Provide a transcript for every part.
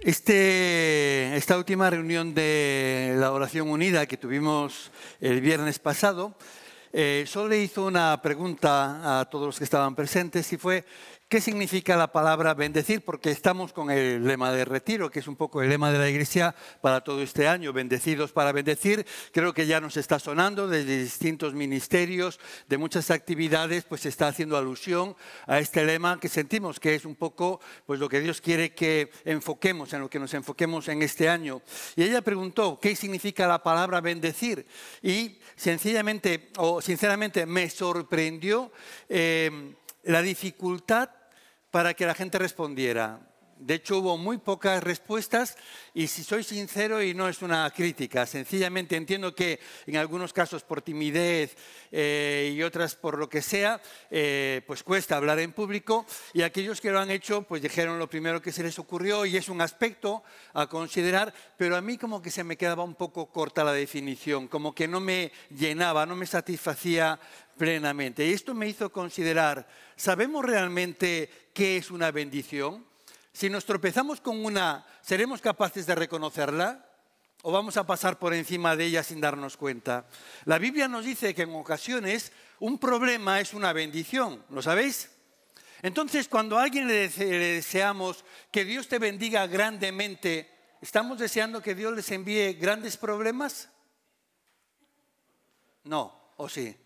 Este, esta última reunión de la oración unida que tuvimos el viernes pasado, eh, solo le hizo una pregunta a todos los que estaban presentes y fue ¿Qué significa la palabra bendecir? Porque estamos con el lema de retiro, que es un poco el lema de la Iglesia para todo este año, bendecidos para bendecir. Creo que ya nos está sonando desde distintos ministerios, de muchas actividades, pues se está haciendo alusión a este lema que sentimos que es un poco pues lo que Dios quiere que enfoquemos, en lo que nos enfoquemos en este año. Y ella preguntó, ¿qué significa la palabra bendecir? Y sencillamente, o sinceramente, me sorprendió eh, la dificultad para que la gente respondiera. De hecho, hubo muy pocas respuestas y si soy sincero, y no es una crítica, sencillamente entiendo que en algunos casos por timidez eh, y otras por lo que sea, eh, pues cuesta hablar en público y aquellos que lo han hecho, pues dijeron lo primero que se les ocurrió y es un aspecto a considerar, pero a mí como que se me quedaba un poco corta la definición, como que no me llenaba, no me satisfacía plenamente. Esto me hizo considerar, ¿sabemos realmente qué es una bendición? Si nos tropezamos con una, ¿seremos capaces de reconocerla? ¿O vamos a pasar por encima de ella sin darnos cuenta? La Biblia nos dice que en ocasiones un problema es una bendición, ¿lo sabéis? Entonces, cuando a alguien le, deseamos que Dios te bendiga grandemente, ¿estamos deseando que Dios les envíe grandes problemas? No, ¿o sí?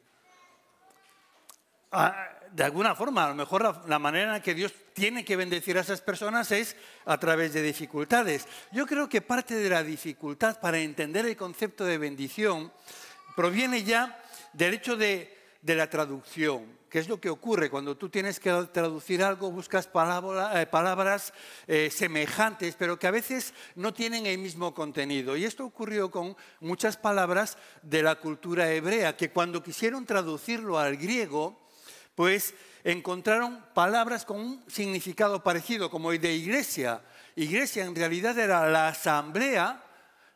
Ah, de alguna forma, a lo mejor la, manera en que Dios tiene que bendecir a esas personas es a través de dificultades. Yo creo que parte de la dificultad para entender el concepto de bendición proviene ya del hecho de, la traducción, que es lo que ocurre cuando tú tienes que traducir algo, buscas eh, palabras eh, semejantes, pero que a veces no tienen el mismo contenido. Y esto ocurrió con muchas palabras de la cultura hebrea, que cuando quisieron traducirlo al griego, pues encontraron palabras con un significado parecido, como el de iglesia. Iglesia en realidad era la asamblea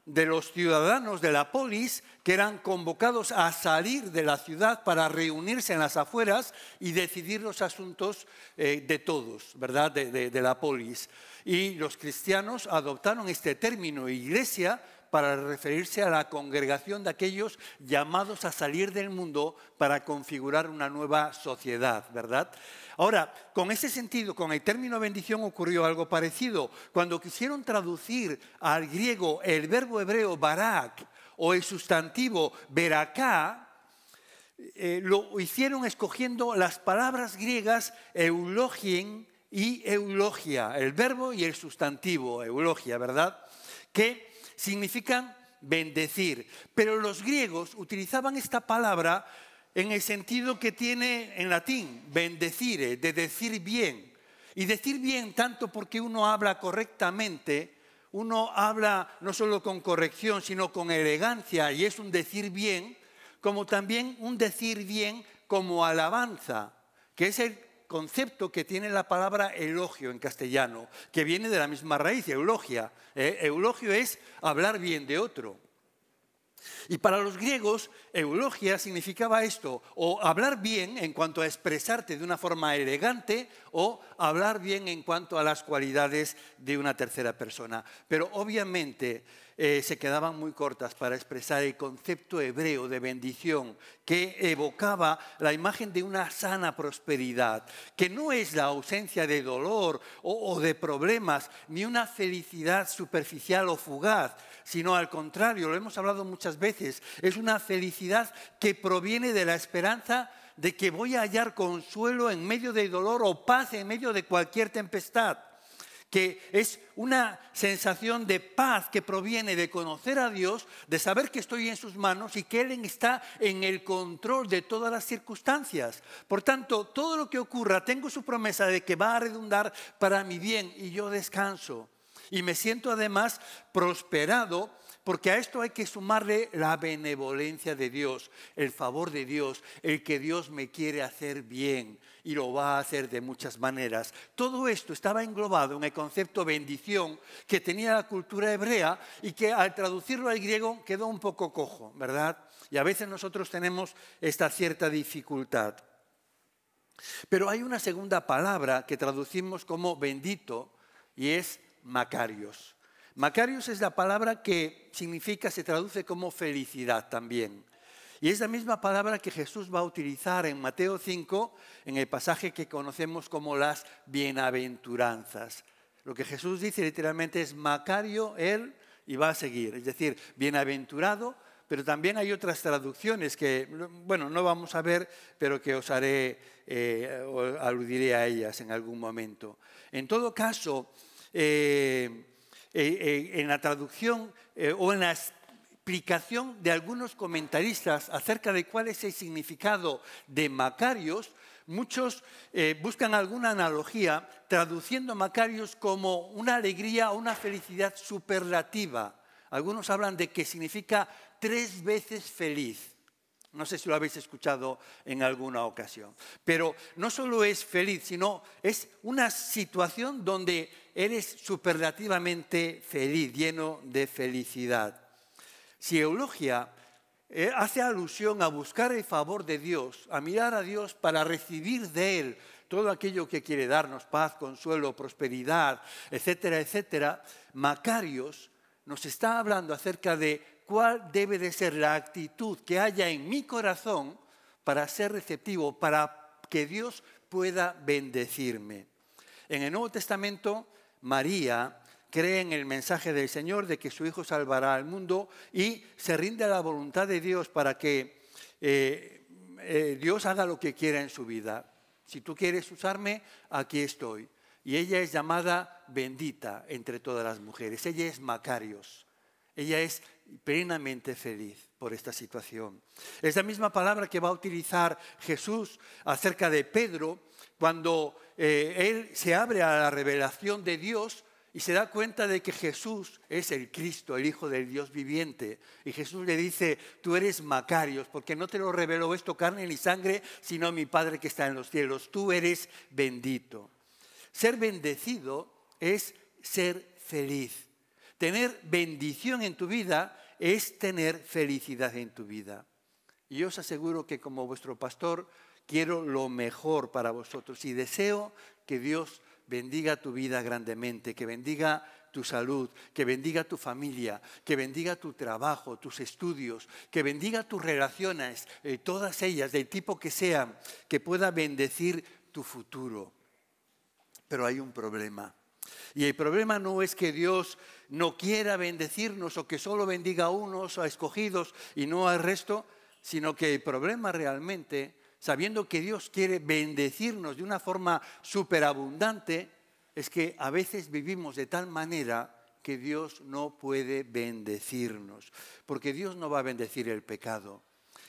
de los ciudadanos de la polis que eran convocados a salir de la ciudad para reunirse en las afueras y decidir los asuntos eh, de todos, ¿verdad? De, de la polis. Y los cristianos adoptaron este término iglesia para referirse a la congregación de aquellos llamados a salir del mundo para configurar una nueva sociedad, ¿verdad? Ahora, con ese sentido, con el término bendición ocurrió algo parecido. Cuando quisieron traducir al griego el verbo hebreo barak o el sustantivo beraká, eh, lo hicieron escogiendo las palabras griegas eulogien y eulogia, el verbo y el sustantivo, eulogia, ¿verdad? Que significan bendecir. Pero los griegos utilizaban esta palabra en el sentido que tiene en latín, bendecir, de decir bien. Y decir bien tanto porque uno habla correctamente, uno habla no solo con corrección, sino con elegancia, y es un decir bien, como también un decir bien como alabanza, que es el concepto que tiene la palabra elogio en castellano, que viene de la misma raíz, eulogia. eulogio eh, es hablar bien de otro. Y para los griegos, eulogia significaba esto, o hablar bien en cuanto a expresarte de una forma elegante, o hablar bien en cuanto a las cualidades de una tercera persona. Pero obviamente eh, se quedaban muy cortas para expresar el concepto hebreo de bendición, que evocaba la imagen de una sana prosperidad, que no es la ausencia de dolor o de problemas, ni una felicidad superficial o fugaz, sino al contrario, lo hemos hablado muchas veces, es una felicidad que proviene de la esperanza de que voy a hallar consuelo en medio de dolor o paz en medio de cualquier tempestad que es una sensación de paz que proviene de conocer a Dios, de saber que estoy en sus manos y que Él está en el control de todas las circunstancias. Por tanto, todo lo que ocurra, tengo su promesa de que va a redundar para mi bien y yo descanso. Y me siento además prosperado porque a esto hay que sumarle la benevolencia de Dios, el favor de Dios, el que Dios me quiere hacer bien y lo va a hacer de muchas maneras. Todo esto estaba englobado en el concepto bendición que tenía la cultura hebrea y que al traducirlo al griego quedó un poco cojo, ¿verdad? Y a veces nosotros tenemos esta cierta dificultad. Pero hay una segunda palabra que traducimos como bendito y es Macarios. Macarios es la palabra que significa, se traduce como felicidad también. Y es la misma palabra que Jesús va a utilizar en Mateo 5, en el pasaje que conocemos como las bienaventuranzas. Lo que Jesús dice literalmente es Macario, él, y va a seguir. Es decir, bienaventurado, pero también hay otras traducciones que, bueno, no vamos a ver, pero que os haré, eh, aludiré a ellas en algún momento. En todo caso, eh, eh, eh, en la traducción o en la explicación de algunos comentaristas acerca de cuál es el significado de Macarios, muchos buscan alguna analogía traduciendo Macarios como una alegría o una felicidad superlativa. Algunos hablan de que significa tres veces feliz. No sé si lo habéis escuchado en alguna ocasión. Pero no solo es feliz, sino es una situación donde eres superlativamente feliz, lleno de felicidad. Si eulogia eh, hace alusión a buscar el favor de Dios, a mirar a Dios para recibir de Él todo aquello que quiere darnos, paz, consuelo, prosperidad, etcétera, etcétera, Macarios nos está hablando acerca de cuál debe de ser la actitud que haya en mi corazón para ser receptivo, para que Dios pueda bendecirme. En el Nuevo Testamento, María cree en el mensaje del Señor de que su Hijo salvará al mundo y se rinde a la voluntad de Dios para que eh, eh, Dios haga lo que quiera en su vida. Si tú quieres usarme, aquí estoy. Y ella es llamada bendita entre todas las mujeres. Ella es Macarios. Ella es plenamente feliz por esta situación. Es la misma palabra que va a utilizar Jesús acerca de Pedro cuando eh, él se abre a la revelación de Dios y se da cuenta de que Jesús es el Cristo, el Hijo del Dios viviente. Y Jesús le dice, tú eres Macarios, porque no te lo reveló esto carne ni sangre, sino mi Padre que está en los cielos. Tú eres bendito. Ser bendecido es ser feliz. Tener bendición en tu vida es tener felicidad en tu vida. Y yo os aseguro que como vuestro pastor quiero lo mejor para vosotros y deseo que Dios bendiga tu vida grandemente, que bendiga tu salud, que bendiga tu familia, que bendiga tu trabajo, tus estudios, que bendiga tus relaciones, eh, todas ellas, del tipo que sean, que pueda bendecir tu futuro. Pero hay un problema. Y el problema no es que Dios no quiera bendecirnos o que solo bendiga a unos, o a escogidos y no al resto, sino que el problema realmente, sabiendo que Dios quiere bendecirnos de una forma superabundante, es que a veces vivimos de tal manera que Dios no puede bendecirnos, porque Dios no va a bendecir el pecado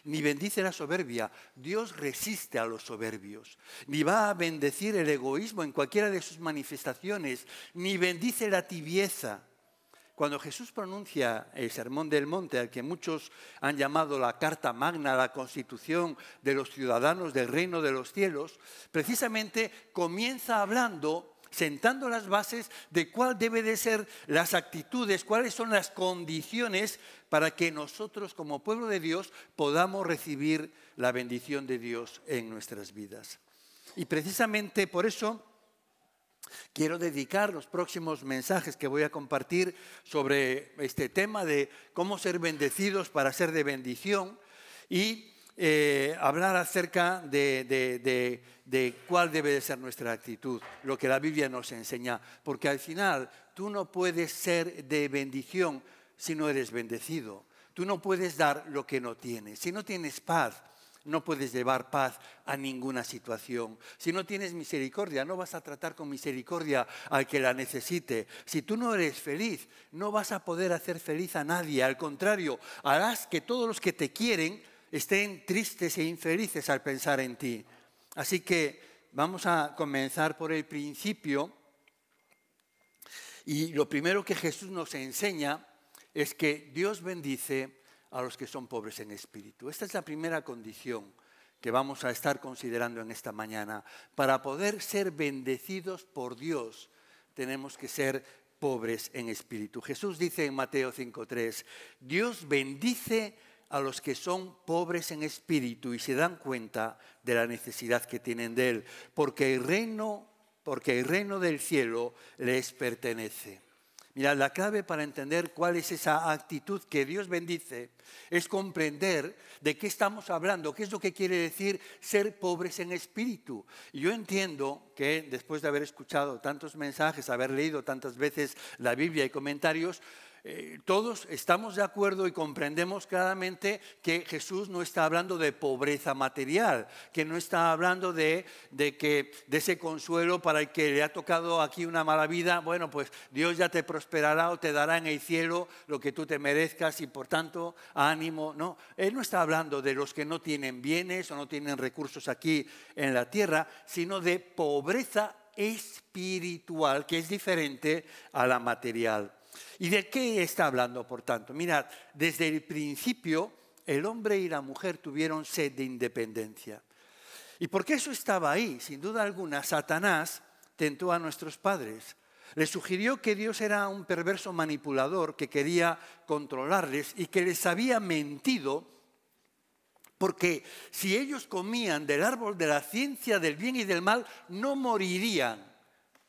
ni bendice la soberbia. Dios resiste a los soberbios, ni va a bendecir el egoísmo en cualquiera de sus manifestaciones, ni bendice la tibieza. Cuando Jesús pronuncia el Sermón del Monte, al que muchos han llamado la Carta Magna, la Constitución de los Ciudadanos del Reino de los Cielos, precisamente comienza hablando sentando las bases de cuál debe de ser las actitudes, cuáles son las condiciones para que nosotros como pueblo de Dios podamos recibir la bendición de Dios en nuestras vidas. Y precisamente por eso quiero dedicar los próximos mensajes que voy a compartir sobre este tema de cómo ser bendecidos para ser de bendición y eh, hablar acerca de, cuál debe ser nuestra actitud, lo que la Biblia nos enseña, porque al final tú no puedes ser de bendición si no eres bendecido, tú no puedes dar lo que no tienes, si no tienes paz. No puedes llevar paz a ninguna situación. Si no tienes misericordia, no vas a tratar con misericordia al que la necesite. Si tú no eres feliz, no vas a poder hacer feliz a nadie. Al contrario, harás que todos los que te quieren estén tristes e infelices al pensar en ti. Así que vamos a comenzar por el principio. Y lo primero que Jesús nos enseña es que Dios bendice a los que son pobres en espíritu. Esta es la primera condición que vamos a estar considerando en esta mañana. Para poder ser bendecidos por Dios, tenemos que ser pobres en espíritu. Jesús dice en Mateo 5.3, Dios bendice a los que son pobres en espíritu y se dan cuenta de la necesidad que tienen de Él, porque el reino, porque el reino del cielo les pertenece. Mira, la clave para entender cuál es esa actitud que Dios bendice es comprender de qué estamos hablando, qué es lo que quiere decir ser pobres en espíritu. yo entiendo que después de haber escuchado tantos mensajes, haber leído tantas veces la Biblia y comentarios, eh, todos estamos de acuerdo y comprendemos claramente que Jesús no está hablando de pobreza material, que no está hablando de, de, que, de ese consuelo para el que le ha tocado aquí una mala vida, bueno, pues Dios ya te prosperará o te dará en el cielo lo que tú te merezcas y por tanto ánimo. No, Él no está hablando de los que no tienen bienes o no tienen recursos aquí en la tierra, sino de pobreza espiritual, que es diferente a la material. ¿Y de qué está hablando, por tanto? Mirad, desde el principio el hombre y la mujer tuvieron sed de independencia. ¿Y por qué eso estaba ahí? Sin duda alguna, Satanás tentó a nuestros padres. Les sugirió que Dios era un perverso manipulador que quería controlarles y que les había mentido porque si ellos comían del árbol de la ciencia del bien y del mal, no morirían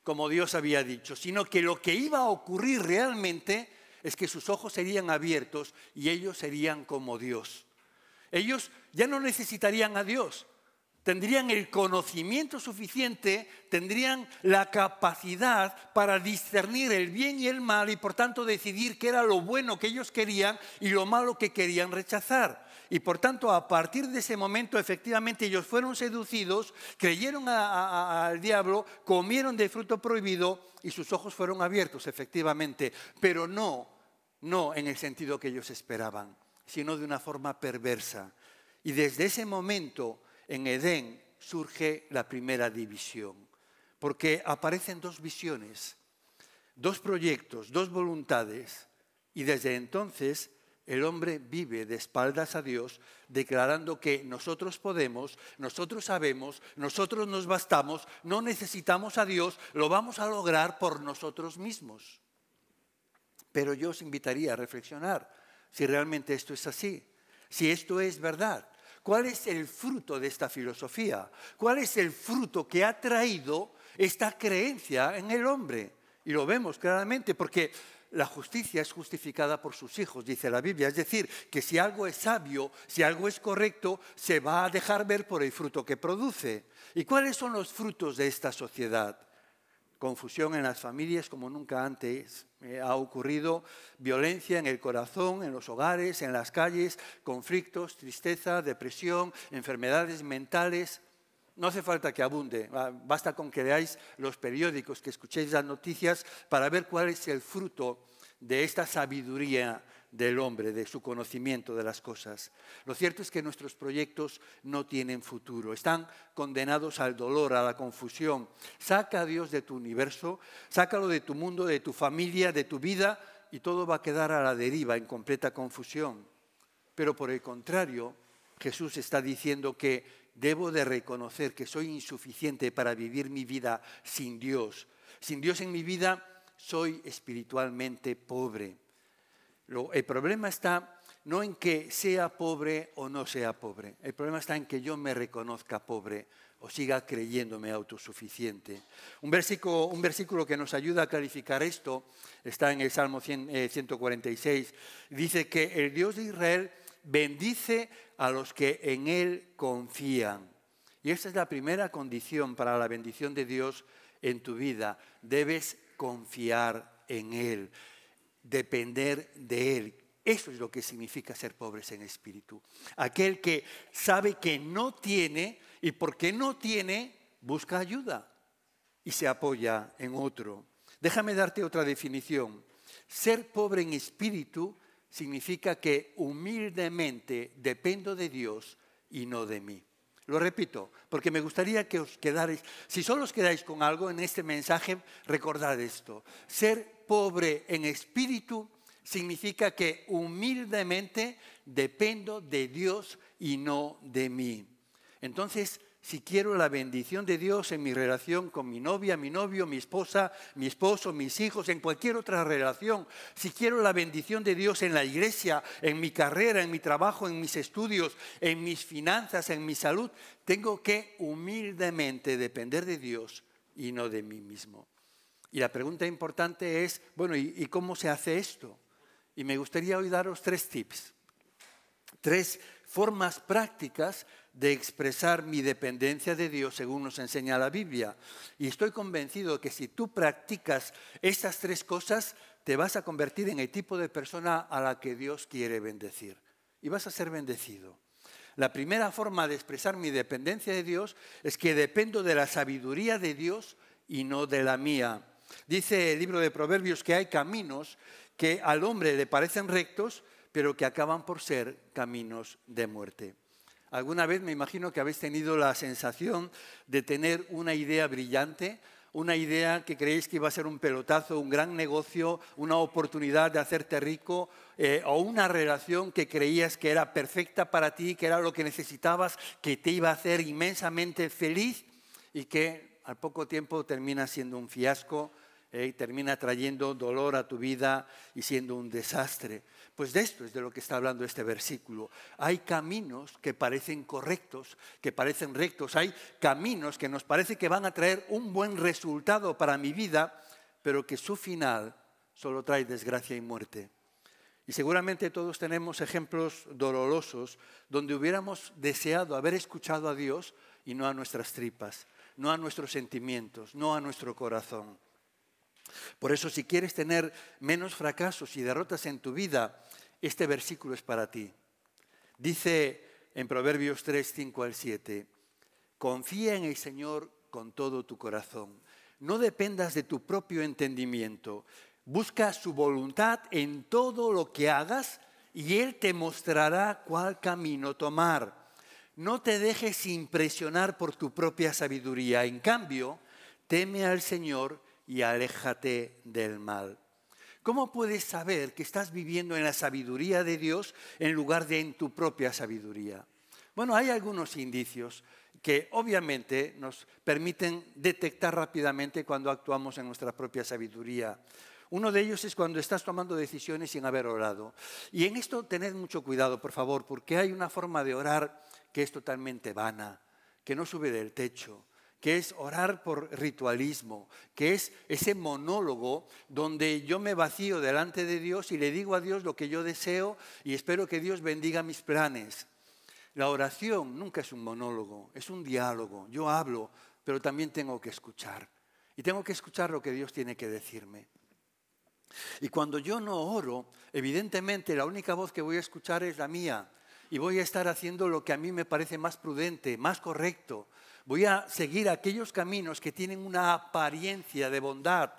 como Dios había dicho, sino que lo que iba a ocurrir realmente es que sus ojos serían abiertos y ellos serían como Dios. Ellos ya no necesitarían a Dios, tendrían el conocimiento suficiente, tendrían la capacidad para discernir el bien y el mal y por tanto decidir qué era lo bueno que ellos querían y lo malo que querían rechazar. Y por tanto, a partir de ese momento, efectivamente, ellos fueron seducidos, creyeron al diablo, comieron de fruto prohibido y sus ojos fueron abiertos, efectivamente. Pero no, no en el sentido que ellos esperaban, sino de una forma perversa. Y desde ese momento, en Edén, surge la primera división. Porque aparecen dos visiones, dos proyectos, dos voluntades. Y desde entonces el hombre vive de espaldas a Dios, declarando que nosotros podemos, nosotros sabemos, nosotros nos bastamos, no necesitamos a Dios, lo vamos a lograr por nosotros mismos. Pero yo os invitaría a reflexionar si realmente esto es así, si esto es verdad. ¿Cuál es el fruto de esta filosofía? ¿Cuál es el fruto que ha traído esta creencia en el hombre? Y lo vemos claramente porque la justicia es justificada por sus hijos, dice la Biblia. Es decir, que si algo es sabio, si algo es correcto, se va a dejar ver por el fruto que produce. ¿Y cuáles son los frutos de esta sociedad? Confusión en las familias como nunca antes eh, ha ocurrido, violencia en el corazón, en los hogares, en las calles, conflictos, tristeza, depresión, enfermedades mentales. No hace falta que abunde, basta con que leáis los periódicos, que escuchéis las noticias para ver cuál es el fruto de esta sabiduría del hombre, de su conocimiento de las cosas. Lo cierto es que nuestros proyectos no tienen futuro, están condenados al dolor, a la confusión. Saca a Dios de tu universo, sácalo de tu mundo, de tu familia, de tu vida, y todo va a quedar a la deriva, en completa confusión. Pero por el contrario, Jesús está diciendo que debo de reconocer que soy insuficiente para vivir mi vida sin Dios. Sin Dios en mi vida soy espiritualmente pobre. el problema está no en que sea pobre o no sea pobre. El problema está en que yo me reconozca pobre o siga creyéndome autosuficiente. Un versículo, un versículo que nos ayuda a clarificar esto está en el Salmo 146. Eh, Dice que el Dios de Israel bendice a los que en Él confían. Y esa es la primera condición para la bendición de Dios en tu vida. Debes confiar en Él, depender de Él. Eso es lo que significa ser pobres en espíritu. Aquel que sabe que no tiene y porque no tiene, busca ayuda y se apoya en otro. Déjame darte otra definición. Ser pobre en espíritu significa que humildemente dependo de Dios y no de mí. Lo repito, porque me gustaría que os quedáis, si solo os quedáis con algo en este mensaje, recordad esto. Ser pobre en espíritu significa que humildemente dependo de Dios y no de mí. Entonces, si quiero la bendición de Dios en mi relación con mi novia, mi novio, mi esposa, mi esposo, mis hijos, en cualquier otra relación, si quiero la bendición de Dios en la iglesia, en mi carrera, en mi trabajo, en mis estudios, en mis finanzas, en mi salud, tengo que humildemente depender de Dios y no de mí mismo. Y la pregunta importante es, bueno, ¿y, cómo se hace esto? Y me gustaría hoy daros tres tips, tres formas prácticas de expresar mi dependencia de Dios según nos enseña la Biblia. Y estoy convencido que si tú practicas estas tres cosas, te vas a convertir en el tipo de persona a la que Dios quiere bendecir. Y vas a ser bendecido. La primera forma de expresar mi dependencia de Dios es que dependo de la sabiduría de Dios y no de la mía. Dice el libro de Proverbios que hay caminos que al hombre le parecen rectos, pero que acaban por ser caminos de muerte. Alguna vez me imagino que habéis tenido la sensación de tener una idea brillante, una idea que creéis que iba a ser un pelotazo, un gran negocio, una oportunidad de hacerte rico eh, o una relación que creías que era perfecta para ti, que era lo que necesitabas, que te iba a hacer inmensamente feliz y que al poco tiempo termina siendo un fiasco, eh, y termina trayendo dolor a tu vida y siendo un desastre. Pues de esto es de lo que está hablando este versículo. Hay caminos que parecen correctos, que parecen rectos, hay caminos que nos parece que van a traer un buen resultado para mi vida, pero que su final solo trae desgracia y muerte. Y seguramente todos tenemos ejemplos dolorosos donde hubiéramos deseado haber escuchado a Dios y no a nuestras tripas, no a nuestros sentimientos, no a nuestro corazón. Por eso si quieres tener menos fracasos y derrotas en tu vida, este versículo es para ti. Dice en Proverbios 3, 5 al 7, confía en el Señor con todo tu corazón. No dependas de tu propio entendimiento. Busca su voluntad en todo lo que hagas y Él te mostrará cuál camino tomar. No te dejes impresionar por tu propia sabiduría. En cambio, teme al Señor y aléjate del mal. ¿Cómo puedes saber que estás viviendo en la sabiduría de Dios en lugar de en tu propia sabiduría? Bueno, hay algunos indicios que obviamente nos permiten detectar rápidamente cuando actuamos en nuestra propia sabiduría. Uno de ellos es cuando estás tomando decisiones sin haber orado. Y en esto tened mucho cuidado, por favor, porque hay una forma de orar que es totalmente vana, que no sube del techo, que es orar por ritualismo, que es ese monólogo donde yo me vacío delante de Dios y le digo a Dios lo que yo deseo y espero que Dios bendiga mis planes. La oración nunca es un monólogo, es un diálogo. Yo hablo, pero también tengo que escuchar. Y tengo que escuchar lo que Dios tiene que decirme. Y cuando yo no oro, evidentemente la única voz que voy a escuchar es la mía. Y voy a estar haciendo lo que a mí me parece más prudente, más correcto, voy a seguir aquellos caminos que tienen una apariencia de bondad,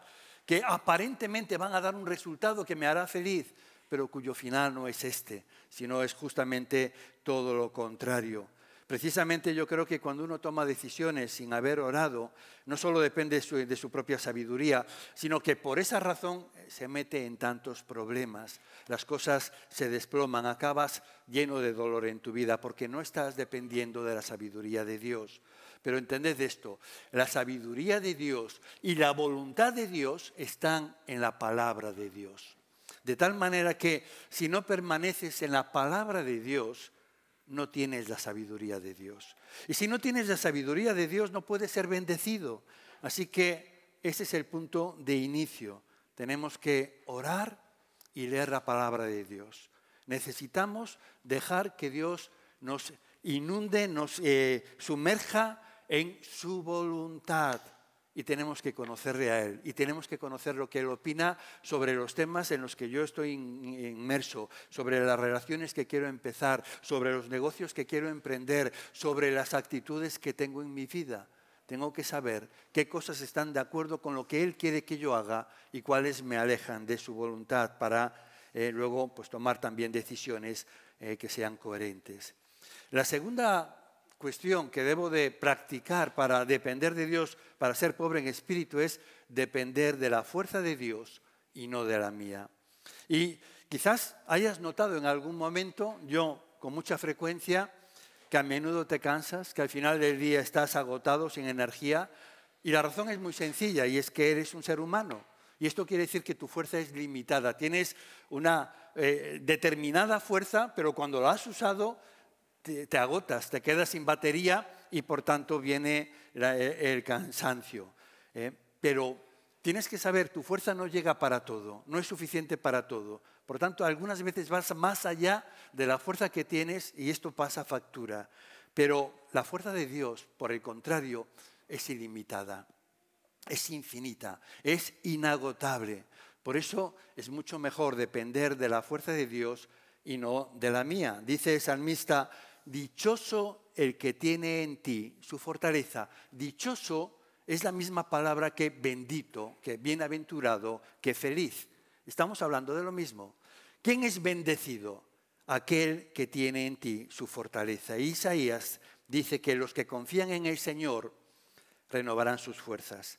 que aparentemente van a dar un resultado que me hará feliz, pero cuyo final no es este, sino es justamente todo lo contrario. Precisamente yo creo que cuando uno toma decisiones sin haber orado, no solo depende de su, propia sabiduría, sino que por esa razón se mete en tantos problemas. Las cosas se desploman, acabas lleno de dolor en tu vida porque no estás dependiendo de la sabiduría de Dios. Pero entended esto, la sabiduría de Dios y la voluntad de Dios están en la palabra de Dios. De tal manera que si no permaneces en la palabra de Dios, no tienes la sabiduría de Dios. Y si no tienes la sabiduría de Dios, no puedes ser bendecido. Así que ese es el punto de inicio. Tenemos que orar y leer la palabra de Dios. Necesitamos dejar que Dios nos inunde, nos eh, sumerja en su voluntad y tenemos que conocerle a Él y tenemos que conocer lo que Él opina sobre los temas en los que yo estoy inmerso, sobre las relaciones que quiero empezar, sobre los negocios que quiero emprender, sobre las actitudes que tengo en mi vida. Tengo que saber qué cosas están de acuerdo con lo que Él quiere que yo haga y cuáles me alejan de su voluntad para eh, luego pues, tomar también decisiones eh, que sean coherentes. La segunda cuestión que debo de practicar para depender de Dios, para ser pobre en espíritu, es depender de la fuerza de Dios y no de la mía. Y quizás hayas notado en algún momento, yo con mucha frecuencia, que a menudo te cansas, que al final del día estás agotado, sin energía. Y la razón es muy sencilla y es que eres un ser humano. Y esto quiere decir que tu fuerza es limitada. Tienes una eh, determinada fuerza, pero cuando la has usado te, agotas, te quedas sin batería y por tanto viene e, el cansancio. Eh, pero tienes que saber, tu fuerza no llega para todo, no es suficiente para todo. Por tanto, algunas veces vas más allá de la fuerza que tienes y esto pasa factura. Pero la fuerza de Dios, por el contrario, es ilimitada, es infinita, es inagotable. Por eso es mucho mejor depender de la fuerza de Dios y no de la mía. Dice el salmista, dichoso el que tiene en ti su fortaleza. Dichoso es la misma palabra que bendito, que bienaventurado, que feliz. Estamos hablando de lo mismo. ¿Quién es bendecido? Aquel que tiene en ti su fortaleza. E Isaías dice que los que confían en el Señor renovarán sus fuerzas.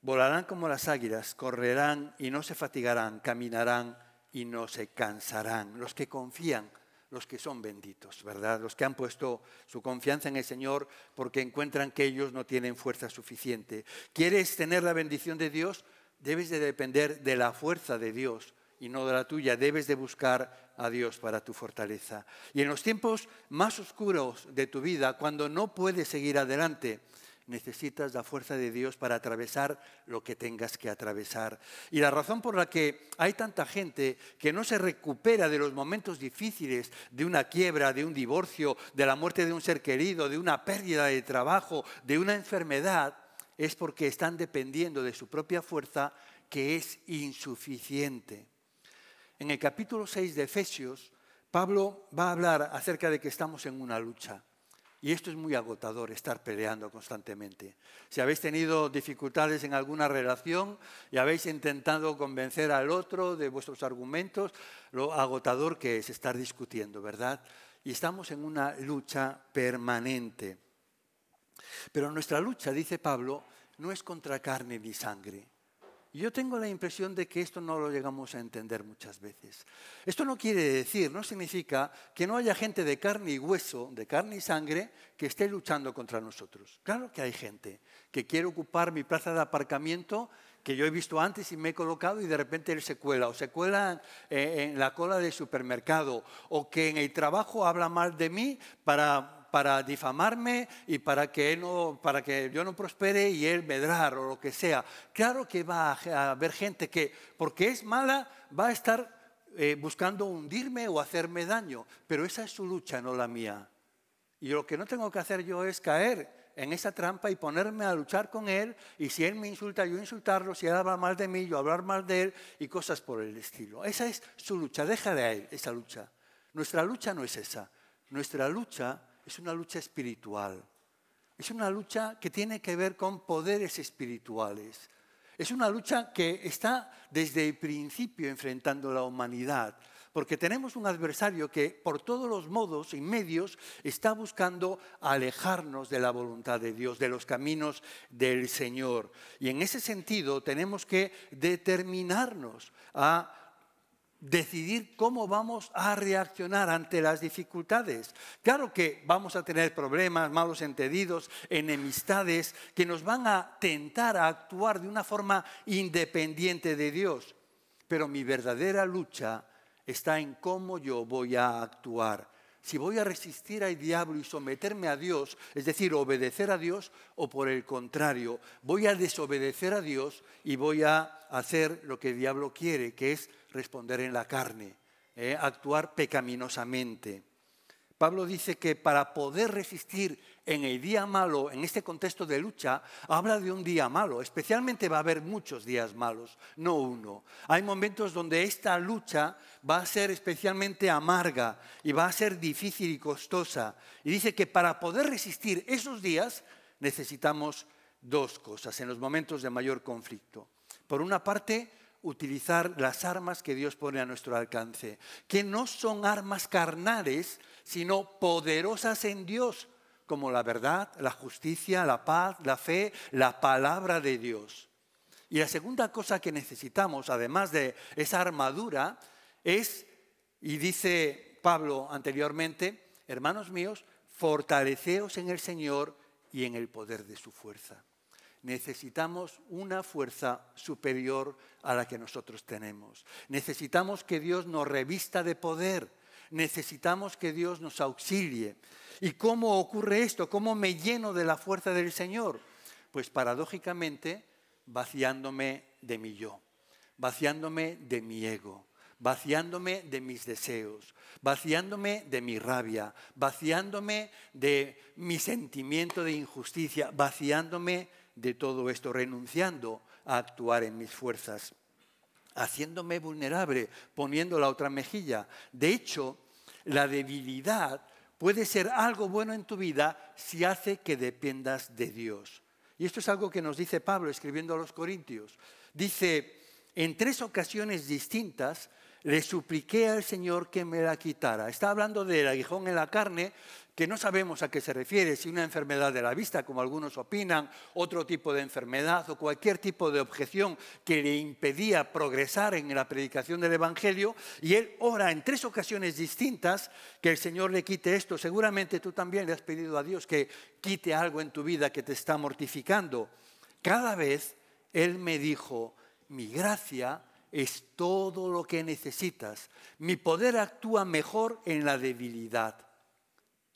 Volarán como las águilas, correrán y no se fatigarán, caminarán y no se cansarán. Los que confían los que son benditos, ¿verdad? Los que han puesto su confianza en el Señor porque encuentran que ellos no tienen fuerza suficiente. ¿Quieres tener la bendición de Dios? Debes de depender de la fuerza de Dios y no de la tuya. Debes de buscar a Dios para tu fortaleza. Y en los tiempos más oscuros de tu vida, cuando no puedes seguir adelante, necesitas la fuerza de Dios para atravesar lo que tengas que atravesar. Y la razón por la que hay tanta gente que no se recupera de los momentos difíciles, de una quiebra, de un divorcio, de la muerte de un ser querido, de una pérdida de trabajo, de una enfermedad, es porque están dependiendo de su propia fuerza que es insuficiente. En el capítulo 6 de Efesios, Pablo va a hablar acerca de que estamos en una lucha. Y esto es muy agotador, estar peleando constantemente. Si habéis tenido dificultades en alguna relación y habéis intentado convencer al otro de vuestros argumentos, lo agotador que es estar discutiendo, ¿verdad? Y estamos en una lucha permanente. Pero nuestra lucha, dice Pablo, no es contra carne ni sangre, yo tengo la impresión de que esto no lo llegamos a entender muchas veces. Esto no quiere decir, no significa que no haya gente de carne y hueso, de carne y sangre, que esté luchando contra nosotros. Claro que hay gente que quiere ocupar mi plaza de aparcamiento que yo he visto antes y me he colocado y de repente él se cuela, o se cuela en, la cola del supermercado, o que en el trabajo habla mal de mí para para difamarme y para que, no, para que yo no prospere y él medrar o lo que sea. Claro que va a haber gente que, porque es mala, va a estar eh, buscando hundirme o hacerme daño, pero esa es su lucha, no la mía. Y lo que no tengo que hacer yo es caer en esa trampa y ponerme a luchar con él, y si él me insulta, yo insultarlo, si él habla mal de mí, yo hablar mal de él, y cosas por el estilo. Esa es su lucha, déjale a él esa lucha. Nuestra lucha no es esa. Nuestra lucha es una lucha espiritual. Es una lucha que tiene que ver con poderes espirituales. Es una lucha que está desde el principio enfrentando la humanidad, porque tenemos un adversario que por todos los modos y medios está buscando alejarnos de la voluntad de Dios, de los caminos del Señor. Y en ese sentido tenemos que determinarnos a decidir cómo vamos a reaccionar ante las dificultades. Claro que vamos a tener problemas, malos entendidos, enemistades que nos van a tentar a actuar de una forma independiente de Dios. Pero mi verdadera lucha está en cómo yo voy a actuar si voy a resistir al diablo y someterme a Dios, es decir, obedecer a Dios, o por el contrario, voy a desobedecer a Dios y voy a hacer lo que el diablo quiere, que es responder en la carne, eh, actuar pecaminosamente. Pablo dice que para poder resistir en el día malo, en este contexto de lucha, habla de un día malo. Especialmente va a haber muchos días malos, no uno. Hay momentos donde esta lucha va a ser especialmente amarga y va a ser difícil y costosa. Y dice que para poder resistir esos días necesitamos dos cosas en los momentos de mayor conflicto. Por una parte, utilizar las armas que Dios pone a nuestro alcance, que no son armas carnales, sino poderosas en Dios como la verdad, la justicia, la paz, la fe, la palabra de Dios. Y la segunda cosa que necesitamos, además de esa armadura, es, y dice Pablo anteriormente, hermanos míos, fortaleceos en el Señor y en el poder de su fuerza. Necesitamos una fuerza superior a la que nosotros tenemos. Necesitamos que Dios nos revista de poder necesitamos que Dios nos auxilie. ¿Y cómo ocurre esto? ¿Cómo me lleno de la fuerza del Señor? Pues paradójicamente vaciándome de mi yo, vaciándome de mi ego, vaciándome de mis deseos, vaciándome de mi rabia, vaciándome de mi sentimiento de injusticia, vaciándome de todo esto, renunciando a actuar en mis fuerzas haciéndome vulnerable, poniendo la otra mejilla. De hecho, la debilidad puede ser algo bueno en tu vida si hace que dependas de Dios. Y esto es algo que nos dice Pablo escribiendo a los Corintios. Dice, en tres ocasiones distintas le supliqué al Señor que me la quitara. Está hablando del aguijón en la carne, que no sabemos a qué se refiere, si una enfermedad de la vista, como algunos opinan, otro tipo de enfermedad o cualquier tipo de objeción que le impedía progresar en la predicación del Evangelio, y él ora en tres ocasiones distintas que el Señor le quite esto. Seguramente tú también le has pedido a Dios que quite algo en tu vida que te está mortificando. Cada vez él me dijo, mi gracia es todo lo que necesitas, mi poder actúa mejor en la debilidad.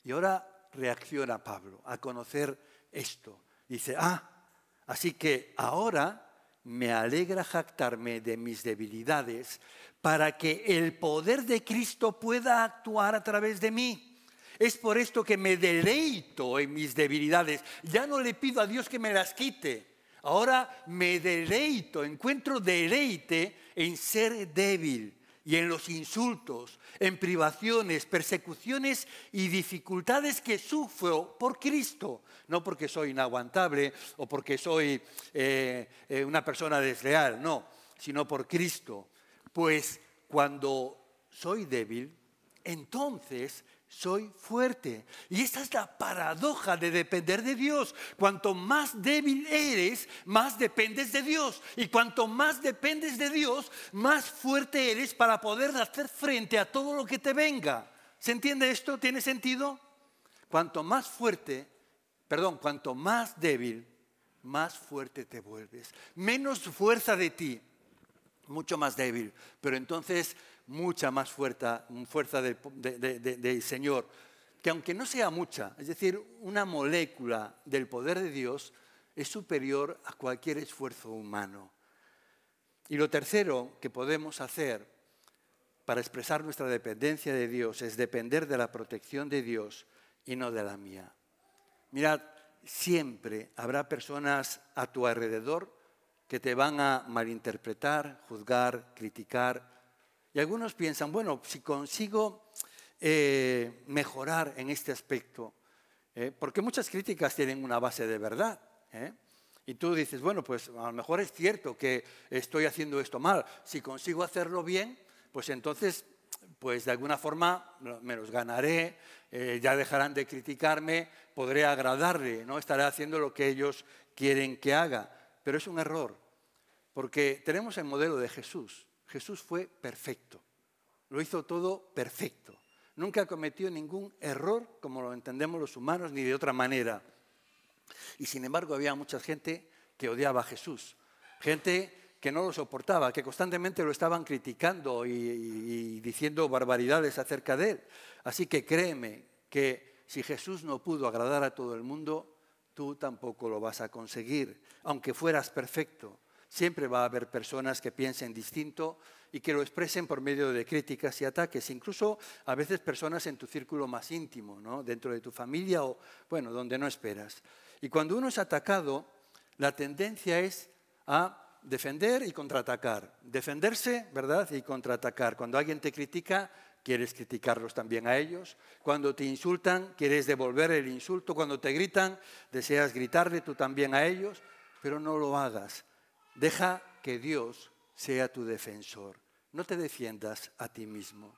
Y ahora reacciona Pablo a conocer esto. Dice, ah, así que ahora me alegra jactarme de mis debilidades para que el poder de Cristo pueda actuar a través de mí. Es por esto que me deleito en mis debilidades. Ya no le pido a Dios que me las quite. Ahora me deleito, encuentro deleite en ser débil y en los insultos, en privaciones, persecuciones y dificultades que sufro por Cristo, no porque soy inaguantable o porque soy eh, eh, una persona desleal, no, sino por Cristo. Pues cuando soy débil, entonces soy fuerte. Y esa es la paradoja de depender de Dios. Cuanto más débil eres, más dependes de Dios. Y cuanto más dependes de Dios, más fuerte eres para poder hacer frente a todo lo que te venga. ¿Se entiende esto? ¿Tiene sentido? Cuanto más fuerte, perdón, cuanto más débil, más fuerte te vuelves. Menos fuerza de ti, mucho más débil. Pero entonces mucha más fuerza, fuerza del Señor, que aunque no sea mucha, es decir, una molécula del poder de Dios es superior a cualquier esfuerzo humano. Y lo tercero que podemos hacer para expresar nuestra dependencia de Dios es depender de la protección de Dios y no de la mía. Mirad, siempre habrá personas a tu alrededor que te van a malinterpretar, juzgar, criticar, y algunos piensan, bueno, si consigo eh, mejorar en este aspecto, eh, porque muchas críticas tienen una base de verdad. ¿eh? Y tú dices, bueno, pues a lo mejor es cierto que estoy haciendo esto mal. Si consigo hacerlo bien, pues entonces, pues de alguna forma me los ganaré, ya dejarán de criticarme, podré agradarle, ¿no? Estaré haciendo lo que ellos quieren que haga. Pero es un error, porque tenemos el modelo de Jesús. Jesús fue perfecto, lo hizo todo perfecto. Nunca cometió ningún error como lo entendemos los humanos ni de otra manera. Y sin embargo había mucha gente que odiaba a Jesús, gente que no lo soportaba, que constantemente lo estaban criticando y, diciendo barbaridades acerca de él. Así que créeme que si Jesús no pudo agradar a todo el mundo, tú tampoco lo vas a conseguir, aunque fueras perfecto Siempre va a haber personas que piensen distinto y que lo expresen por medio de críticas y ataques, incluso a veces personas en tu círculo más íntimo, dentro de tu familia o, bueno, donde no esperas. Y cuando uno es atacado, la tendencia es a defender y contraatacar. Defenderse, ¿verdad? Y contraatacar. Cuando alguien te critica, quieres criticarlos también a ellos. Cuando te insultan, quieres devolver el insulto. Cuando te gritan, deseas gritarle tú también a ellos, pero no lo hagas. Deja que Dios sea tu defensor. No te defiendas a ti mismo.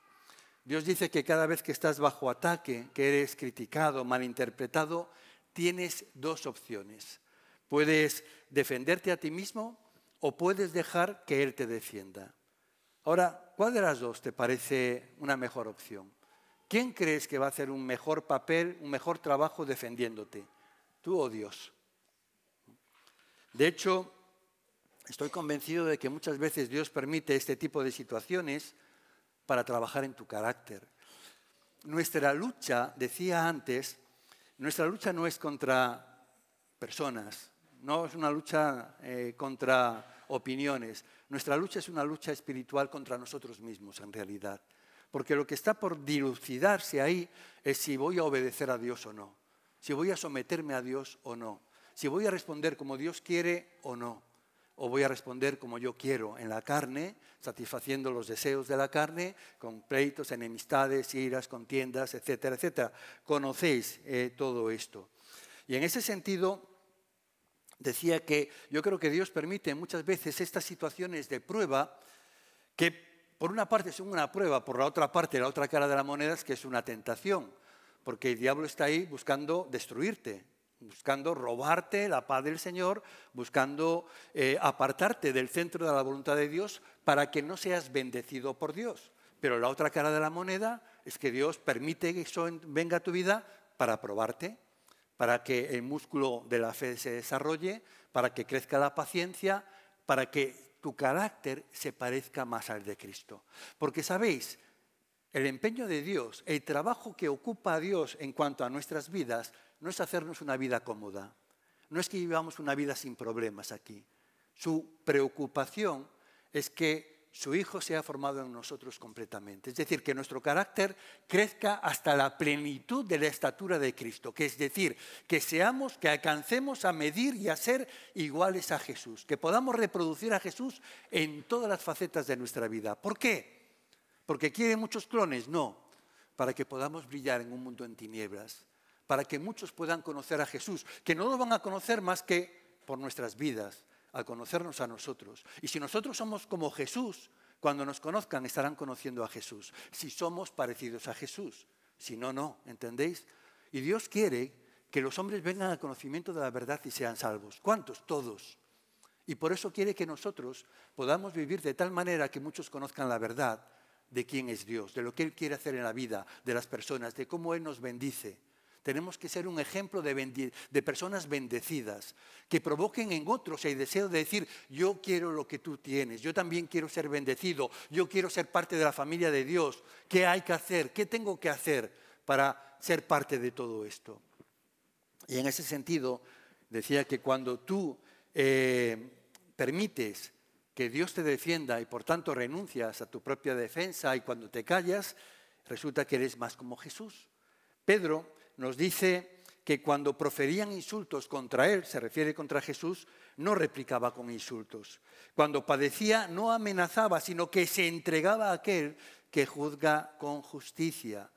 Dios dice que cada vez que estás bajo ataque, que eres criticado, malinterpretado, tienes dos opciones. Puedes defenderte a ti mismo o puedes dejar que Él te defienda. Ahora, ¿cuál de las dos te parece una mejor opción? ¿Quién crees que va a hacer un mejor papel, un mejor trabajo defendiéndote? ¿Tú o Dios? De hecho, Estoy convencido de que muchas veces Dios permite este tipo de situaciones para trabajar en tu carácter. Nuestra lucha, decía antes, nuestra lucha no es contra personas, no es una lucha eh, contra opiniones, nuestra lucha es una lucha espiritual contra nosotros mismos en realidad. Porque lo que está por dilucidarse ahí es si voy a obedecer a Dios o no, si voy a someterme a Dios o no, si voy a responder como Dios quiere o no o voy a responder como yo quiero en la carne, satisfaciendo los deseos de la carne, con pleitos, enemistades, iras, contiendas, etcétera, etcétera. Conocéis eh, todo esto. Y en ese sentido, decía que yo creo que Dios permite muchas veces estas situaciones de prueba que por una parte son una prueba, por la otra parte, la otra cara de la moneda es que es una tentación, porque el diablo está ahí buscando destruirte, buscando robarte la paz del Señor, buscando eh, apartarte del centro de la voluntad de Dios para que no seas bendecido por Dios. Pero la otra cara de la moneda es que Dios permite que eso venga a tu vida para probarte, para que el músculo de la fe se desarrolle, para que crezca la paciencia, para que tu carácter se parezca más al de Cristo. Porque sabéis, el empeño de Dios, el trabajo que ocupa a Dios en cuanto a nuestras vidas, no es hacernos una vida cómoda, no es que vivamos una vida sin problemas aquí. Su preocupación es que su Hijo sea formado en nosotros completamente. Es decir, que nuestro carácter crezca hasta la plenitud de la estatura de Cristo, que es decir, que seamos, que alcancemos a medir y a ser iguales a Jesús, que podamos reproducir a Jesús en todas las facetas de nuestra vida. ¿Por qué? ¿Porque quiere muchos clones? No, para que podamos brillar en un mundo en tinieblas para que muchos puedan conocer a Jesús, que no lo van a conocer más que por nuestras vidas, al conocernos a nosotros. Y si nosotros somos como Jesús, cuando nos conozcan estarán conociendo a Jesús, si somos parecidos a Jesús, si no, no, ¿entendéis? Y Dios quiere que los hombres vengan al conocimiento de la verdad y sean salvos. ¿Cuántos? Todos. Y por eso quiere que nosotros podamos vivir de tal manera que muchos conozcan la verdad de quién es Dios, de lo que Él quiere hacer en la vida de las personas, de cómo Él nos bendice. Tenemos que ser un ejemplo de, personas bendecidas, que provoquen en otros el deseo de decir, yo quiero lo que tú tienes, yo también quiero ser bendecido, yo quiero ser parte de la familia de Dios, ¿qué hay que hacer? ¿Qué tengo que hacer para ser parte de todo esto? Y en ese sentido, decía que cuando tú eh, permites que Dios te defienda y por tanto renuncias a tu propia defensa y cuando te callas, resulta que eres más como Jesús. Pedro nos dice que cuando proferían insultos contra él, se refiere contra Jesús, no replicaba con insultos. Cuando padecía, no amenazaba, sino que se entregaba a aquel que juzga con justicia.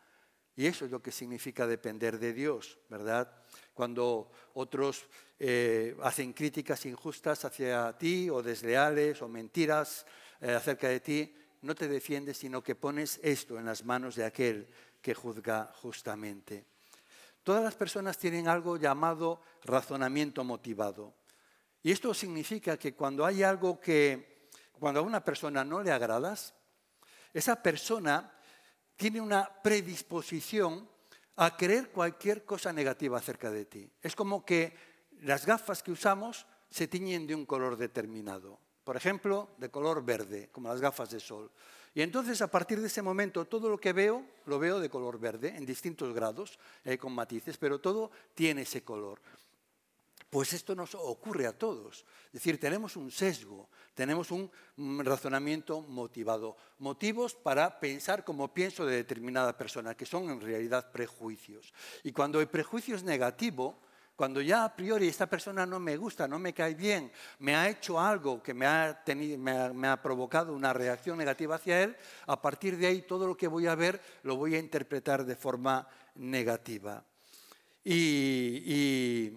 Y eso es lo que significa depender de Dios, ¿verdad? Cuando otros eh, hacen críticas injustas hacia ti o desleales o mentiras eh, acerca de ti, no te defiendes, sino que pones esto en las manos de aquel que juzga justamente. Todas las personas tienen algo llamado razonamiento motivado. Y esto significa que cuando hay algo que, cuando a una persona no le agradas, esa persona tiene una predisposición a creer cualquier cosa negativa acerca de ti. Es como que las gafas que usamos se tiñen de un color determinado. Por ejemplo, de color verde, como las gafas de sol. Y entonces a partir de ese momento todo lo que veo lo veo de color verde en distintos grados, eh, con matices, pero todo tiene ese color. Pues esto nos ocurre a todos. Es decir, tenemos un sesgo, tenemos un mm, razonamiento motivado, motivos para pensar como pienso de determinada persona, que son en realidad prejuicios. Y cuando el prejuicio es negativo, cuando ya a priori esta persona no me gusta, no me cae bien, me ha hecho algo que me ha, provocado una reacción negativa hacia él, a partir de ahí todo lo que voy a ver lo voy a interpretar de forma negativa. y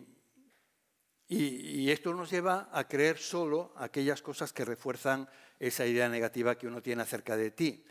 esto nos lleva a creer solo aquellas cosas que refuerzan esa idea negativa que uno tiene acerca de ti.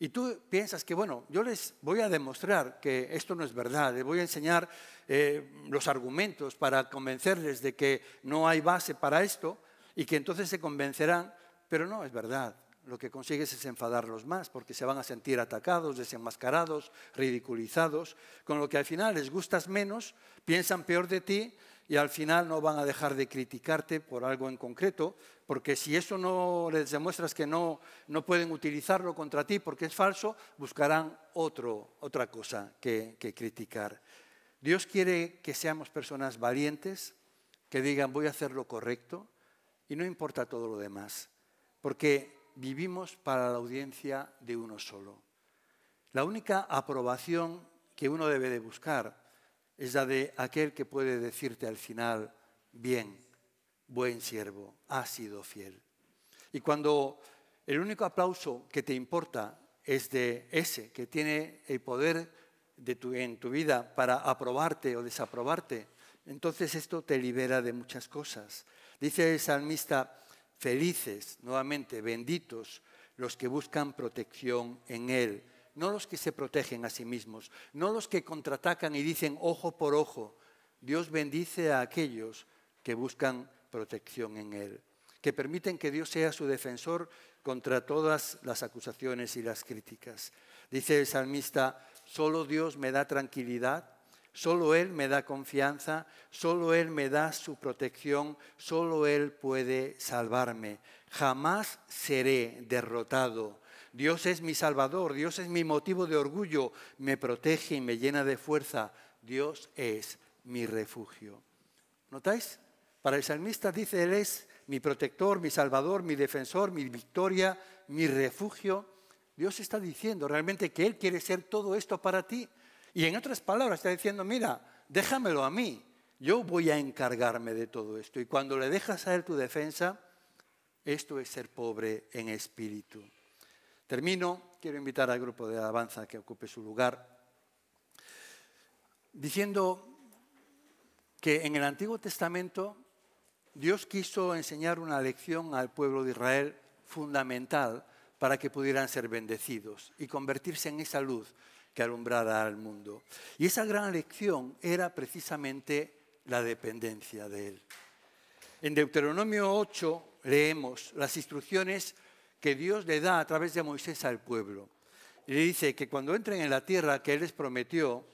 Y tú piensas que, bueno, yo les voy a demostrar que esto no es verdad, les voy a enseñar eh, los argumentos para convencerles de que no hay base para esto y que entonces se convencerán, pero no es verdad. Lo que consigues es enfadarlos más porque se van a sentir atacados, desenmascarados, ridiculizados, con lo que al final les gustas menos, piensan peor de ti y al final no van a dejar de criticarte por algo en concreto, porque si eso no les demuestras que no, pueden utilizarlo contra ti porque es falso, buscarán otra cosa que, que criticar. Dios quiere que seamos personas valientes, que digan voy a hacer lo correcto y no importa todo lo demás, porque vivimos para la audiencia de uno solo. La única aprobación que uno debe de buscar es la de aquel que puede decirte al final, bien, buen siervo, ha sido fiel. Y cuando el único aplauso que te importa es de ese que tiene el poder en tu vida para aprobarte o desaprobarte, entonces esto te libera de muchas cosas. Dice el salmista, felices, nuevamente, benditos los que buscan protección en Él no los que se protegen a sí mismos, no los que contraatacan y dicen ojo por ojo. Dios bendice a aquellos que buscan protección en Él, que permiten que Dios sea su defensor contra todas las acusaciones y las críticas. Dice el salmista, solo Dios me da tranquilidad, solo Él me da confianza, solo Él me da su protección, solo Él puede salvarme. Jamás seré derrotado Dios es mi salvador, Dios es mi motivo de orgullo, me protege y me llena de fuerza, Dios es mi refugio. ¿Notáis? Para el salmista dice, Él es mi protector, mi salvador, mi defensor, mi victoria, mi refugio. Dios está diciendo realmente que Él quiere ser todo esto para ti. Y en otras palabras está diciendo, mira, déjamelo a mí, yo voy a encargarme de todo esto. Y cuando le dejas a Él tu defensa, esto es ser pobre en espíritu. Termino, quiero invitar al grupo de alabanza que ocupe su lugar, diciendo que en el Antiguo Testamento Dios quiso enseñar una lección al pueblo de Israel fundamental para que pudieran ser bendecidos y convertirse en esa luz que alumbrara al mundo. Y esa gran lección era precisamente la dependencia de Él. En Deuteronomio 8 leemos las instrucciones que Dios le da a través de Moisés al pueblo. Y le dice que cuando entren en la tierra que Él les prometió,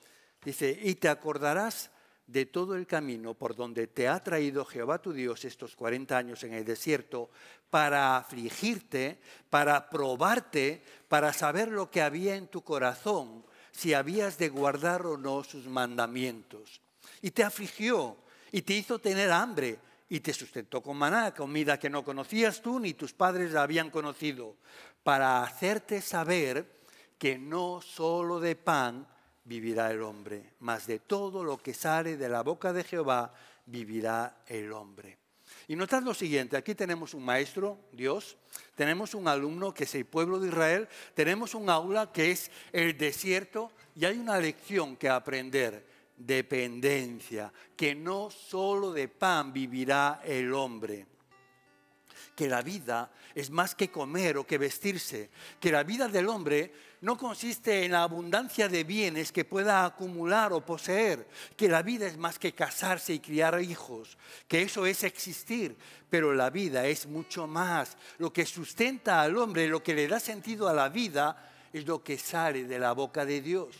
dice, y te acordarás de todo el camino por donde te ha traído Jehová tu Dios estos 40 años en el desierto, para afligirte, para probarte, para saber lo que había en tu corazón, si habías de guardar o no sus mandamientos. Y te afligió y te hizo tener hambre y te sustentó con maná, comida que no conocías tú ni tus padres la habían conocido, para hacerte saber que no solo de pan vivirá el hombre, mas de todo lo que sale de la boca de Jehová vivirá el hombre. Y notad lo siguiente, aquí tenemos un maestro, Dios, tenemos un alumno que es el pueblo de Israel, tenemos un aula que es el desierto y hay una lección que aprender dependencia, que no solo de pan vivirá el hombre, que la vida es más que comer o que vestirse, que la vida del hombre no consiste en la abundancia de bienes que pueda acumular o poseer, que la vida es más que casarse y criar hijos, que eso es existir, pero la vida es mucho más. Lo que sustenta al hombre, lo que le da sentido a la vida, es lo que sale de la boca de Dios.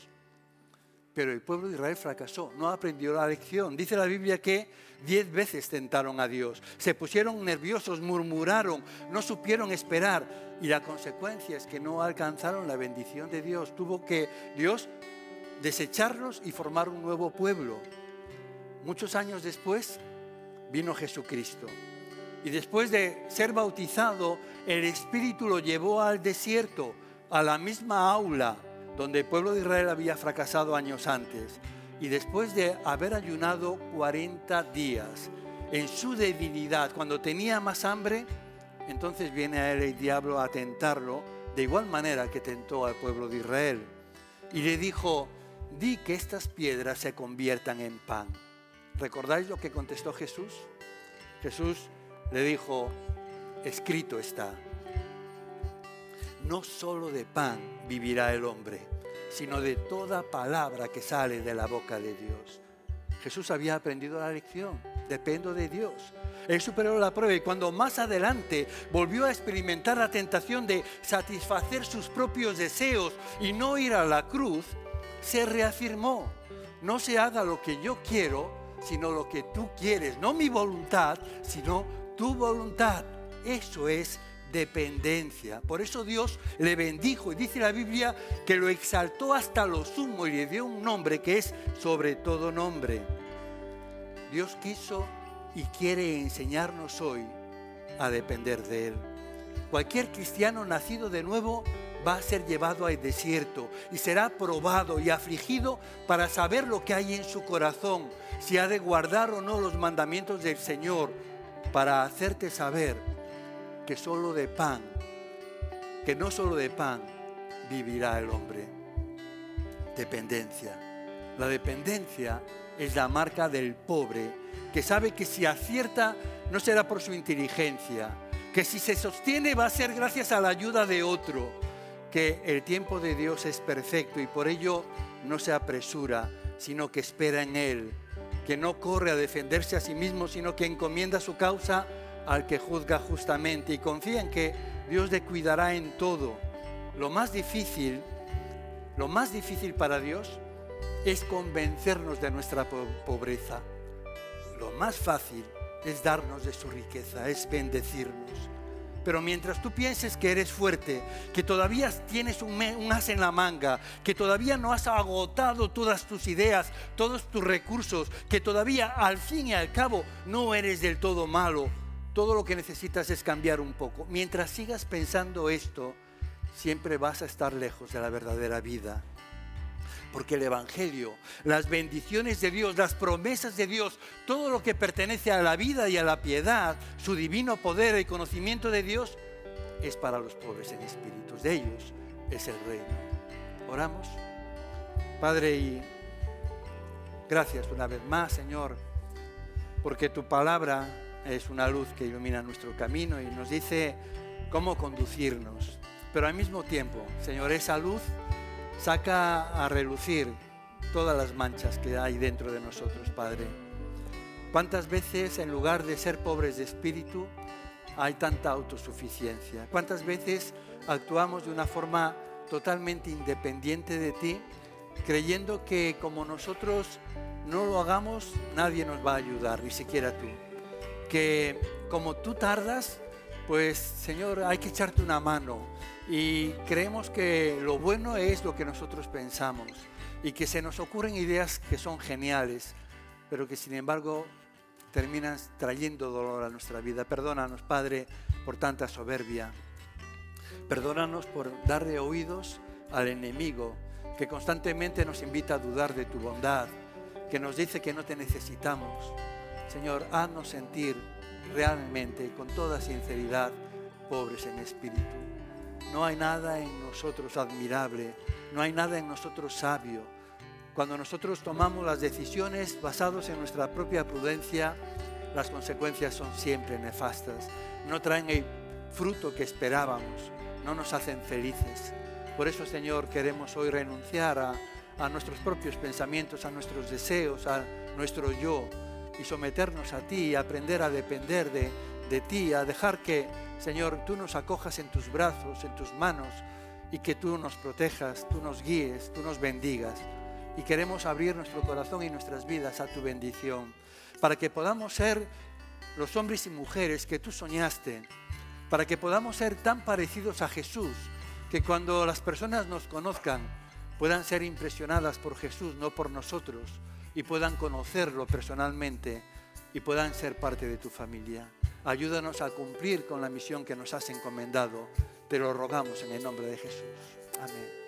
Pero el pueblo de Israel fracasó, no aprendió la lección. Dice la Biblia que diez veces tentaron a Dios, se pusieron nerviosos, murmuraron, no supieron esperar. Y la consecuencia es que no alcanzaron la bendición de Dios. Tuvo que Dios desecharlos y formar un nuevo pueblo. Muchos años después vino Jesucristo. Y después de ser bautizado, el Espíritu lo llevó al desierto, a la misma aula donde el pueblo de Israel había fracasado años antes. Y después de haber ayunado 40 días, en su debilidad, cuando tenía más hambre, entonces viene a él el diablo a tentarlo, de igual manera que tentó al pueblo de Israel. Y le dijo, di que estas piedras se conviertan en pan. ¿Recordáis lo que contestó Jesús? Jesús le dijo, escrito está, no solo de pan vivirá el hombre, sino de toda palabra que sale de la boca de Dios. Jesús había aprendido la lección, dependo de Dios. Él superó la prueba y cuando más adelante volvió a experimentar la tentación de satisfacer sus propios deseos y no ir a la cruz, se reafirmó, no se haga lo que yo quiero, sino lo que tú quieres, no mi voluntad, sino tu voluntad. Eso es dependencia. Por eso Dios le bendijo y dice la Biblia que lo exaltó hasta lo sumo y le dio un nombre que es sobre todo nombre. Dios quiso y quiere enseñarnos hoy a depender de Él. Cualquier cristiano nacido de nuevo va a ser llevado al desierto y será probado y afligido para saber lo que hay en su corazón, si ha de guardar o no los mandamientos del Señor, para hacerte saber que solo de pan, que no solo de pan vivirá el hombre. Dependencia. La dependencia es la marca del pobre, que sabe que si acierta no será por su inteligencia, que si se sostiene va a ser gracias a la ayuda de otro, que el tiempo de Dios es perfecto y por ello no se apresura, sino que espera en Él, que no corre a defenderse a sí mismo, sino que encomienda su causa al que juzga justamente y confía en que Dios le cuidará en todo. Lo más difícil, lo más difícil para Dios es convencernos de nuestra pobreza. Lo más fácil es darnos de su riqueza, es bendecirnos. Pero mientras tú pienses que eres fuerte, que todavía tienes un, un, as en la manga, que todavía no has agotado todas tus ideas, todos tus recursos, que todavía al fin y al cabo no eres del todo malo, todo lo que necesitas es cambiar un poco. Mientras sigas pensando esto, siempre vas a estar lejos de la verdadera vida. Porque el Evangelio, las bendiciones de Dios, las promesas de Dios, todo lo que pertenece a la vida y a la piedad, su divino poder y conocimiento de Dios, es para los pobres en espíritu. De ellos es el reino. Oramos. Padre, y gracias una vez más, Señor, porque tu palabra es una luz que ilumina nuestro camino y nos dice cómo conducirnos. Pero al mismo tiempo, Señor, esa luz saca a relucir todas las manchas que hay dentro de nosotros, Padre. ¿Cuántas veces en lugar de ser pobres de espíritu hay tanta autosuficiencia? ¿Cuántas veces actuamos de una forma totalmente independiente de ti, creyendo que como nosotros no lo hagamos, nadie nos va a ayudar, ni siquiera tú? que como tú tardas, pues Señor, hay que echarte una mano. Y creemos que lo bueno es lo que nosotros pensamos y que se nos ocurren ideas que son geniales, pero que sin embargo terminan trayendo dolor a nuestra vida. Perdónanos, Padre, por tanta soberbia. Perdónanos por darle oídos al enemigo que constantemente nos invita a dudar de tu bondad, que nos dice que no te necesitamos Señor, haznos sentir realmente, con toda sinceridad, pobres en espíritu. No hay nada en nosotros admirable, no hay nada en nosotros sabio. Cuando nosotros tomamos las decisiones basadas en nuestra propia prudencia, las consecuencias son siempre nefastas. No traen el fruto que esperábamos, no nos hacen felices. Por eso, Señor, queremos hoy renunciar a, a nuestros propios pensamientos, a nuestros deseos, a nuestro yo, y someternos a ti y aprender a depender de, de ti, a dejar que, Señor, tú nos acojas en tus brazos, en tus manos y que tú nos protejas, tú nos guíes, tú nos bendigas. Y queremos abrir nuestro corazón y nuestras vidas a tu bendición, para que podamos ser los hombres y mujeres que tú soñaste, para que podamos ser tan parecidos a Jesús, que cuando las personas nos conozcan puedan ser impresionadas por Jesús, no por nosotros y puedan conocerlo personalmente y puedan ser parte de tu familia. Ayúdanos a cumplir con la misión que nos has encomendado. Te lo rogamos en el nombre de Jesús. Amén.